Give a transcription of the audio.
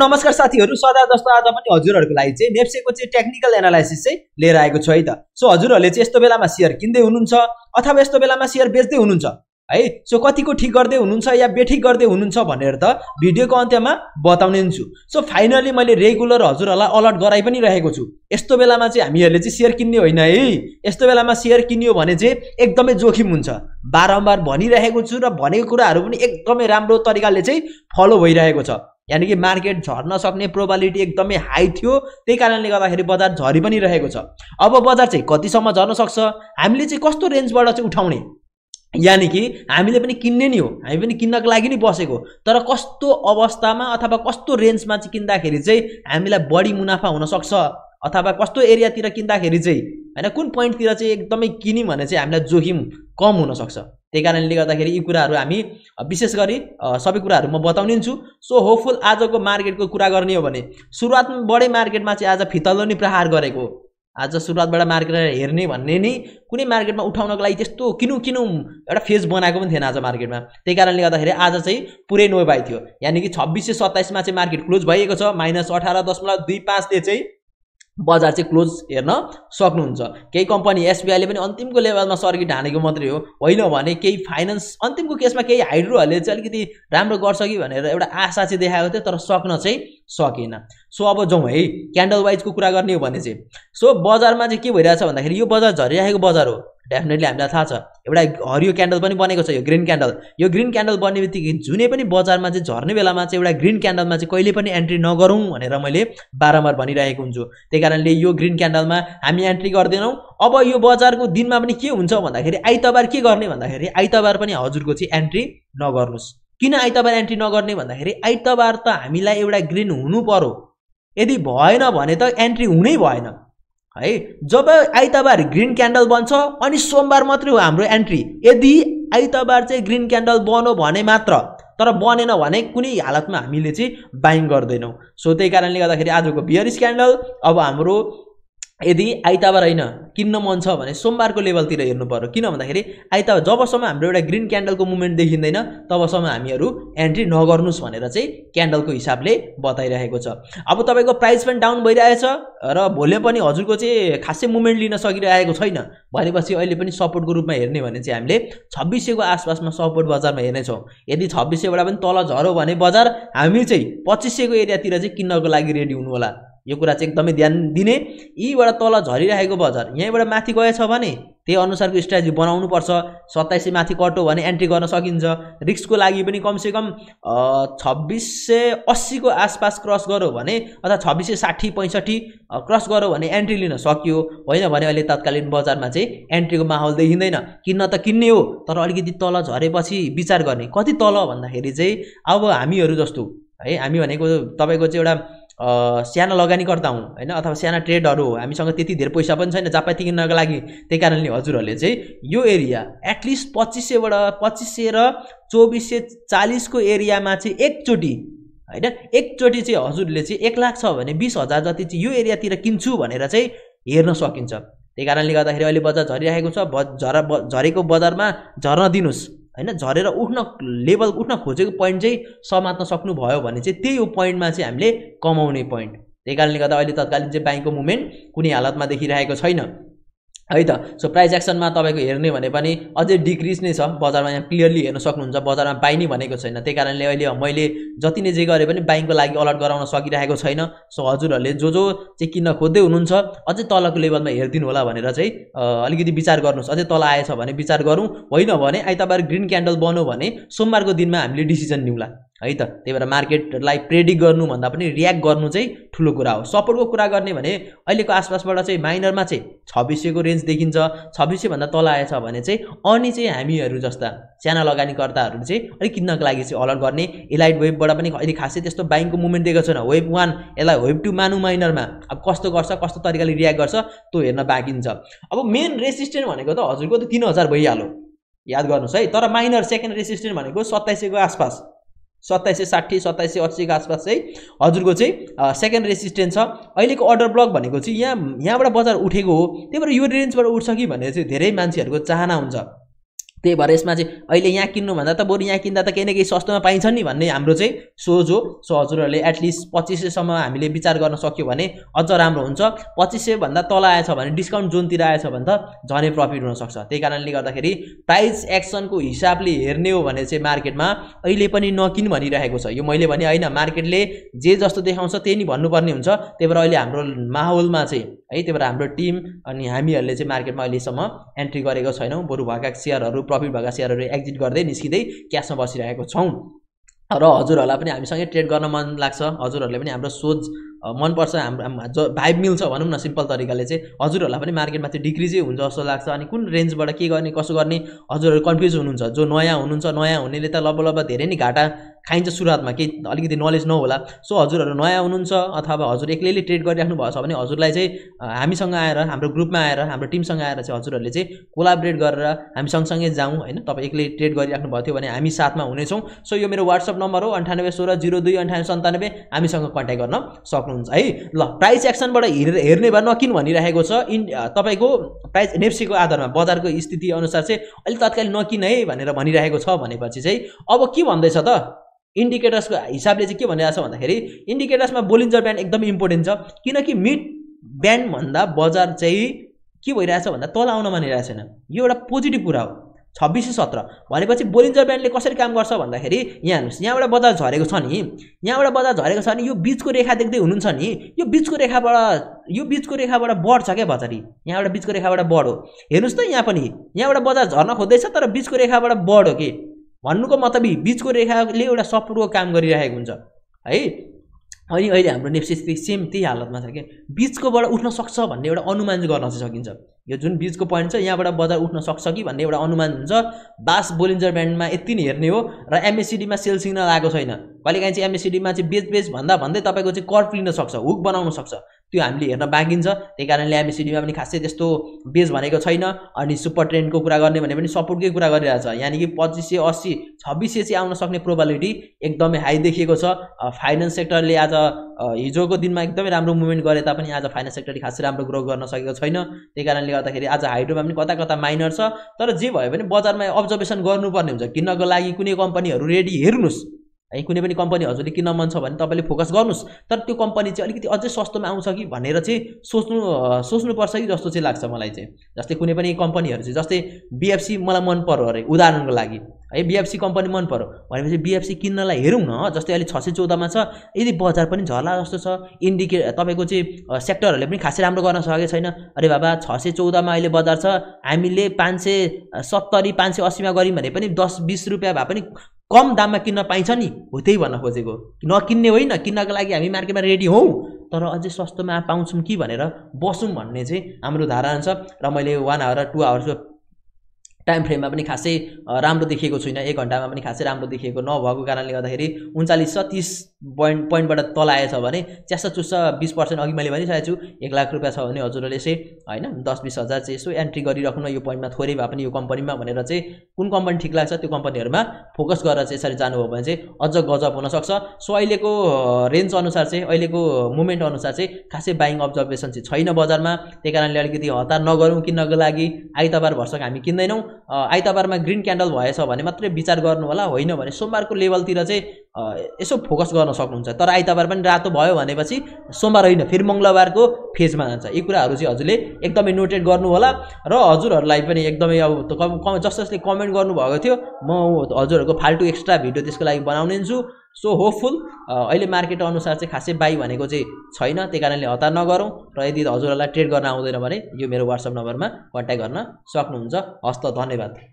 नमस्कार साथीहरू सदा जस्तो आज पनि हजुरहरूको लागि चाहिँ नेप्सेको चाहिँ टेक्निकल एनालाइसिस चाहिँ लिएर आएको छु है त सो हजुरहरूले चाहिँ यस्तो बेलामा सेयर किन्दै हुनुहुन्छ अथवा यस्तो बेलामा सेयर बेच्दै हुनुहुन्छ है सो कतिको ठिक गर्दै हुनुहुन्छ या बेठिक गर्दै हुनुहुन्छ भनेर त भिडियोको अन्त्यमा बताउने छु सो फाइनली मैले रेगुलर हजुरहरूलाई अलर्ट गराइ पनि रहेको छु यस्तो बेलामा चाहिँ हामीहरूले चाहिँ सेयर किन्ने होइन है यस्तो बेलामा सेयर किन्यो भने चाहिँ एकदमै जोखिम हुन्छ बारम्बार भनिरहेको छु र भनेको कुराहरू पनि एकदमै राम्रो तरिकाले चाहिँ फलो भइरहेको छ यानि कि मार्केट झर्न सक्ने प्रोबालिटी एकदमै हाई थियो त्यही कारणले गर्दाखेरि बजार झरि पनि रहेको छ अब बजार चाहिँ कतिसम्म झर्न सक्छ हामीले चाहिँ कस्तो रेन्जबाट चाहिँ उठाउने यानि कि हामीले पनि किन्ने नि हो हामी पनि किन्नको लागि नै बसेको तर कस्तो अवस्थामा अथवा कस्तो रेन्जमा चाहिँ किन्दाखेरि चाहिँ हामीलाई बढी मुनाफा हुनसक्छ अथवा कस्तो एरियातिर किन्दाखेरि चाहिँ होइन कुन पोइन्टतिर चाहिँ एकदमै किन्यौँ भने चाहिँ हामीलाई जोखिम कम हुनसक्छ त्यही कारणले गर्दाखेरि यी कुराहरू हामी विशेष गरी सबै कुराहरू म बताउने छु सो होपफुल आजको मार्केटको कुरा गर्ने हो भने सुरुवातमा मार्केटमा चाहिँ आज फितल्लो नै प्रहार गरेको आज सुरुवातबाट मार्केट हेर्ने भन्ने नै कुनै मार्केटमा उठाउनको लागि त्यस्तो किनौँ किनौँ एउटा फेज बनाएको पनि थिएन आज मार्केटमा त्यही कारणले गर्दाखेरि आज चाहिँ पुरै नोबाई थियो यानि कि छब्बिस सय सत्ताइसमा चाहिँ मार्केट क्लोज भइएको छ माइनस अठार दशमलव दुई पाँचले चाहिँ बजार चाहिँ क्लोज हेर्न सक्नुहुन्छ केही कम्पनी एसबिआईले पनि अन्तिमको लेभलमा सर्किट हानेको मात्रै हो होइन भने केही फाइनेन्स अन्तिमको केसमा केही हाइड्रोहरूले चाहिँ अलिकति राम्रो गर्छ कि भनेर एउटा आशा चाहिँ देखाएको थियो तर सक्न चाहिँ सकेन सो अब जाउँ है क्यान्डल वाइजको कुरा गर्ने हो भने चाहिँ सो बजारमा चाहिँ के भइरहेछ भन्दाखेरि यो बजार झरिरहेको बजार हो डेफिनेटली हामीलाई थाहा छ एउटा हरियो क्यान्डल पनि बनेको छ यो ग्रिन क्यान्डल यो ग्रिन क्यान्डल बन्ने बित्तिकै जुनै पनि बजारमा चाहिँ झर्ने बेलामा चाहिँ एउटा ग्रिन क्यान्डलमा चाहिँ कहिले पनि एन्ट्री नगरौँ भनेर मैले बारम्बार भनिरहेको हुन्छु त्यही कारणले यो ग्रिन क्यान्डलमा हामी एन्ट्री गर्दैनौँ अब यो बजारको दिनमा पनि के हुन्छ भन्दाखेरि आइतबार के गर्ने भन्दाखेरि आइतबार पनि हजुरको चाहिँ एन्ट्री नगर्नुहोस् किन आइतबार एन्ट्री नगर्ने भन्दाखेरि आइतबार त हामीलाई एउटा ग्रिन हुनु पर्यो यदि भएन भने त एन्ट्री हुनै भएन है जब आइतबार ग्रिन क्यान्डल बन्छ अनि सोमबार मात्रै हो हाम्रो एन्ट्री यदि आइतबार चाहिँ ग्रिन क्यान्डल बन्यो भने मात्र तर बनेन भने कुनै हालतमा हामीले चाहिँ बाइङ गर्दैनौँ सो त्यही कारणले गर्दाखेरि आजको बियर क्यान्डल अब हाम्रो यदि आइतबार होइन किन्न मन छ भने सोमबारको लेभलतिर हेर्नु पर्यो किन भन्दाखेरि आइतबार जबसम्म हाम्रो एउटा ग्रिन क्यान्डलको मुभमेन्ट देखिँदैन तबसम्म हामीहरू एन्ट्री नगर्नुहोस् भनेर चाहिँ क्यान्डलको हिसाबले बताइरहेको छ अब तपाईँको प्राइस पनि डाउन भइरहेछ र भोलि पनि हजुरको चाहिँ खासै मुभमेन्ट लिन सकिरहेको छैन भनेपछि अहिले पनि सपोर्टको रूपमा हेर्ने भने चाहिँ हामीले छब्बिस सयको आसपासमा सपोर्ट बजारमा हेर्नेछौँ यदि छब्बिस सयबाट पनि तल झऱ्यो भने बजार हामी चाहिँ पच्चिस सयको एरियातिर चाहिँ किन्नको लागि रेडी हुनु होला यो कुरा चाहिँ एकदमै ध्यान दिने यीबाट तल झरिरहेको बजार यहीँबाट माथि गएछ भने त्यही अनुसारको स्ट्राटेजी बनाउनुपर्छ सत्ताइस सय माथि कट हो भने एन्ट्री गर्न सकिन्छ रिक्सको लागि पनि कमसेकम छब्बिस सय अस्सीको आसपास क्रस गऱ्यो भने अथवा छब्बिस सय साठी पैँसठी क्रस गऱ्यो भने एन्ट्री लिन सकियो होइन भने अहिले तत्कालीन बजारमा चाहिँ एन्ट्रीको माहौल देखिँदैन किन्न त किन्ने हो तर अलिकति तल झरेपछि विचार गर्ने कति तल भन्दाखेरि चाहिँ अब हामीहरू जस्तो है हामी भनेको तपाईँको चाहिँ एउटा साना लगानीकर्ता हौँ होइन अथवा साना ट्रेडहरू हो हामीसँग त्यति धेरै पैसा पनि छैन जापाई तिर्नको लागि त्यही कारणले हजुरहरूले चाहिँ यो एरिया एटलिस्ट पच्चिस सयबाट पच्चिस सय र चौबिस सय चालिसको एरियामा चाहिँ एकचोटि होइन एकचोटि चाहिँ हजुरले चाहिँ एक लाख छ भने बिस हजार जति चाहिँ यो एरियातिर किन्छु भनेर चाहिँ हेर्न सकिन्छ त्यही कारणले गर्दाखेरि अहिले बजार झरिरहेको छ झर झरेको बजारमा झर्न दिनुहोस् होइन झरेर उठ्न लेभल उठ्न खोजेको पोइन्ट चाहिँ समात्न सक्नुभयो भने चाहिँ त्यही हो पोइन्टमा चाहिँ हामीले कमाउने पोइन्ट त्यही कारणले गर्दा अहिले तत्कालीन चाहिँ ब्याङ्कको मुभमेन्ट कुनै हालतमा देखिरहेको छैन है त सो प्राइस एक्सनमा तपाईँको हेर्ने भने पनि अझै डिक्रिज नै छ बजारमा यहाँ क्लियरली हेर्न सक्नुहुन्छ बजारमा बाइ नै भनेको छैन त्यही कारणले अहिले मैले जति नै जे गरे पनि बाइङको लागि अलर्ट गराउन सकिरहेको छैन सो हजुरहरूले जो जो चाहिँ किन्न खोज्दै हुनुहुन्छ अझै तलको लेभलमा हेरिदिनु होला भनेर चाहिँ अलिकति विचार गर्नुहोस् अझै तल आएछ भने विचार गरौँ होइन भने आइतबार ग्रिन क्यान्डल बन्यो भने सोमबारको दिनमा हामीले डिसिजन लिउँला है त त्यही भएर मार्केटलाई प्रेडिक्ट गर्नुभन्दा पनि रियाक्ट गर्नु चाहिँ ठुलो कुरा हो सपोर्टको कुरा गर्ने भने अहिलेको आसपासबाट चाहिँ माइनरमा चाहिँ छब्बिस सयको रेन्ज देखिन्छ छब्बिस सयभन्दा तल आएछ भने चाहिँ अनि चाहिँ हामीहरू जस्ता साना लगानीकर्ताहरू चाहिँ अलिक किन्नको लागि चाहिँ अलर्ट गर्ने इलाइट वेबबाट पनि अहिले खासै त्यस्तो बाइङको मुभमेन्ट दिएको छैन वेब वान यसलाई वेब टू मानु माइनरमा अब कस्तो गर्छ कस्तो तरिकाले रियाक्ट गर्छ त्यो हेर्न बाँकी छ अब मेन रेसिस्टेन्ट भनेको त हजुरको त तिन हजार भइहाल्यो याद गर्नुहोस् है तर माइनर सेकेन्ड रेसिस्टेन्ट भनेको सत्ताइस सयको आसपास सत्ताइस सय साठी सत्ताइस सय अस्सीको आसपास चाहिँ हजुरको चाहिँ सेकेन्ड रेसिस्टेन्स छ अहिलेको अर्डर ब्लक भनेको चाहिँ यहाँ यहाँबाट बजार उठेको हो त्यही भएर यो रेन्जबाट उठ्छ कि भनेर चाहिँ धेरै मान्छेहरूको चाहना हुन्छ त्यही भएर यसमा चाहिँ अहिले यहाँ किन्नुभन्दा त बरु यहाँ किन्दा त केही न केही सस्तोमा पाइन्छ नि भन्ने हाम्रो चाहिँ सोच हो सो हजुरहरूले एटलिस्ट पच्चिस सयसम्म हामीले विचार गर्न सक्यो भने अझ राम्रो हुन्छ पच्चिस सयभन्दा तल आएछ भने डिस्काउन्ट जोनतिर आएछ भने त झनै प्रफिट हुनसक्छ त्यही कारणले गर्दाखेरि प्राइस एक्सनको हिसाबले हेर्ने हो भने चाहिँ मार्केटमा अहिले पनि नकिन भनिरहेको छ यो मैले भने होइन मार्केटले जे जस्तो देखाउँछ त्यही नै भन्नुपर्ने हुन्छ त्यही भएर अहिले हाम्रो माहौलमा चाहिँ है त्यही भएर हाम्रो टिम अनि हामीहरूले चाहिँ मार्केटमा अहिलेसम्म एन्ट्री गरेको छैनौँ बरु भएका सेयरहरू प्रफिट भएका सेयरहरू एक्जिट गर्दै निस्किँदै क्यासमा बसिरहेको छौँ र हजुरहरूलाई पनि हामीसँगै ट्रेड गर्न मन लाग्छ हजुरहरूले पनि हाम्रो सोच मनपर्छ हाम्रो जो भाइब मिल्छ भनौँ न सिम्पल तरिकाले चाहिँ हजुरहरूलाई पनि मार्केटमा चाहिँ डिक्रिजै हुन्छ जस्तो लाग्छ अनि कुन रेन्जबाट के गर्ने कसो गर्ने हजुरहरू कन्फ्युज हुनुहुन्छ जो नयाँ हुनुहुन्छ नयाँ हुनेले त लब लब धेरै नै घाटा खाइन्छ सुरुवातमा केही अलिकति नलेज नहोला सो हजुरहरू नयाँ हुनुहुन्छ अथवा हजुर एक्लैले ट्रेड गरिराख्नु भएको छ भने हजुरलाई चाहिँ हामीसँग आएर हाम्रो ग्रुपमा आएर हाम्रो टिमसँग आएर चाहिँ हजुरहरूले चाहिँ कोलाबरेट गरेर हामी सँगसँगै जाउँ होइन तपाईँ एक्लै ट्रेड गरिराख्नु भएको थियो भने हामी साथमा हुनेछौँ सो यो मेरो वाट्सएप नम्बर हो अन्ठानब्बे सोह्र जिरो दुई अन्ठानब्बे सन्तानब्बे हामीसँग कन्ट्याक्ट गर्न सक्नुहुन्छ है ल प्राइस एक्सनबाट हेरेर हेर्ने भए नकिन भनिरहेको छ इन तपाईँको प्राइस नेप्सीको आधारमा बजारको स्थिति अनुसार चाहिँ अलिक तत्काल नकिन है भनेर भनिरहेको छ भनेपछि चाहिँ अब के भन्दैछ त इन्डिकेटर्सको हिसाबले चाहिँ के भनिरहेको छ भन्दाखेरि इन्डिकेटर्समा बोलिन्जर ब्यान्ड एकदम इम्पोर्टेन्ट छ किनकि मिड ब्यान्डभन्दा बजार चाहिँ के भइरहेछ भन्दा तल आउन मानिरहेको छैन यो एउटा पोजिटिभ कुरा हो छब्बिस सत्र भनेपछि बोलिन्जर ब्यान्डले कसरी काम गर्छ भन्दाखेरि यहाँ हेर्नुहोस् यहाँबाट बजार झरेको छ नि यहाँबाट बजार झरेको छ नि यो बिचको रेखा देख्दै हुनुहुन्छ नि यो बिचको रेखाबाट यो बिचको रेखाबाट बढ्छ क्या बजारी यहाँबाट बिचको रेखाबाट बढ हो हेर्नुहोस् त यहाँ पनि यहाँबाट बजार झर्न खोज्दैछ तर बिचको रेखाबाट बढ हो कि भन्नुको मतलब बिचको रेखाले एउटा सपोर्टको काम गरिरहेको हुन्छ है अनि अहिले हाम्रो नेप्सिस्थिति सेम त्यही हालतमा छ क्या बिचकोबाट उठ्न सक्छ भन्ने एउटा अनुमान गर्न चाहिँ सकिन्छ यो जुन बिचको पोइन्ट छ यहाँबाट बजार उठ्न सक्छ कि भन्ने एउटा अनुमान हुन्छ बास बोलिन्जर ब्यान्डमा यति नै हेर्ने हो र एमएससिडीमा सेल सिग्नल आएको छैन कहिलेकाहीँ चाहिँ एमएससिडीमा चाहिँ बेच बेच भन्दा भन्दै तपाईँको चाहिँ कर्ट लिन सक्छ हुक बनाउन सक्छ त्यो हामीले हेर्न बाँकी छ त्यही कारणले एमएसिडीमा पनि खासै त्यस्तो बेस भनेको छैन अनि सुपर ट्रेन्डको कुरा गर्ने भने पनि सपोर्टकै कुरा गरिरहेको छ यानि कि पच्चिस सय अस्सी छब्बिस सय चाहिँ आउन सक्ने प्रोबालिटी एकदमै हाई देखिएको छ फाइनेन्स सेक्टरले आज हिजोको दिनमा एकदमै राम्रो मुभमेन्ट गरे तापनि आज फाइनेन्स सेक्टरले खासै राम्रो ग्रो गर्न सकेको छैन त्यही कारणले गर्दाखेरि आज हाइड्रोमा पनि कता कता माइनर छ तर जे भयो भने बजारमा अब्जर्भेसन गर्नुपर्ने हुन्छ किन्नको लागि कुनै कम्पनीहरू रेडी हेर्नुहोस् है कुनै पनि कम्पनी हजुरले किन मन छ भने तपाईँले फोकस गर्नुहोस् तर त्यो कम्पनी चाहिँ अलिकति अझै सस्तोमा आउँछ कि भनेर चाहिँ सोच्नु सोच्नुपर्छ कि जस्तो चाहिँ लाग्छ मलाई चाहिँ जस्तै कुनै पनि कम्पनीहरू चाहिँ जस्तै बिएफसी मलाई मन पर्यो अरे उदाहरणको लागि है बिएफसी कम्पनी मन पर्यो भनेपछि बिएफसी किन्नलाई हेरौँ न जस्तै अहिले छ सय चौधमा छ यदि बजार पनि झर्ला जस्तो छ इन्डिके तपाईँको चाहिँ सेक्टरहरूले पनि खासै राम्रो गर्न सकेको छैन अरे बाबा छ सय चौधमा अहिले बजार छ हामीले पाँच सय सत्तरी पाँच सय असीमा गऱ्यौँ भने पनि दस बिस रुपियाँ भए पनि कम दाममा किन्न पाइन्छ नि हो त्यही भन्न खोजेको नकिन्ने होइन किन्नको लागि हामी मार्केटमा रेडी हौ तर अझै सस्तोमा पाउँछौँ कि भनेर बसौँ भन्ने चाहिँ हाम्रो धारणा छ र मैले वान आवर टु आवर्सको टाइम फ्रेममा पनि खासै राम्रो देखिएको छुइनँ एक घन्टामा पनि खासै राम्रो देखिएको नभएको कारणले गर्दाखेरि उन्चालिस छ तिस पोइन्ट पोइन्टबाट तल आएछ भने च्यास चुस्छ बिस पर्सेन्ट अघि मैले भनिसकेको छु एक लाख रुपियाँ छ भने हजुरहरूले चाहिँ होइन दस बिस हजार चाहिँ यसो एन्ट्री गरिराख्नु यो पोइन्टमा थोरै भए पनि यो कम्पनीमा भनेर चाहिँ कुन कम्पनी ठिक लाग्छ त्यो कम्पनीहरूमा फोकस गरेर चाहिँ यसरी जानुभयो भने चाहिँ अझ गजब हुनसक्छ सो अहिलेको रेन्ज अनुसार चाहिँ अहिलेको मुभमेन्ट अनुसार चाहिँ खासै बाइङ अब्जर्भेसन चाहिँ छैन बजारमा त्यही कारणले अलिकति हतार नगरौँ किन्नको लागि आइतबार भर्सक हामी किन्दैनौँ आइतबारमा ग्रिन क्यान्डल भएछ भने मात्रै विचार गर्नु होला होइन भने सोमबारको लेभलतिर चाहिँ यसो फोकस गर्न सक्नुहुन्छ तर आइतबार पनि रातो भयो भनेपछि सोमबार होइन फेरि मङ्गलबारको फेजमा जान्छ यी कुराहरू चाहिँ हजुरले एकदमै नोटेट गर्नु होला र हजुरहरूलाई पनि एकदमै अब कम जस जसले कमेन्ट गर्नुभएको थियो म हजुरहरूको फाल्टु एक्स्ट्रा भिडियो त्यसको लागि बनाउने छु सो होपफुल अहिले मार्केट अनुसार चाहिँ खासै बाई भनेको चाहिँ छैन त्यही कारणले हतार नगरौँ र यदि हजुरहरूलाई ट्रेड गर्न आउँदैन भने यो मेरो वाट्सएप नम्बरमा कन्ट्याक्ट गर्न सक्नुहुन्छ हस्त धन्यवाद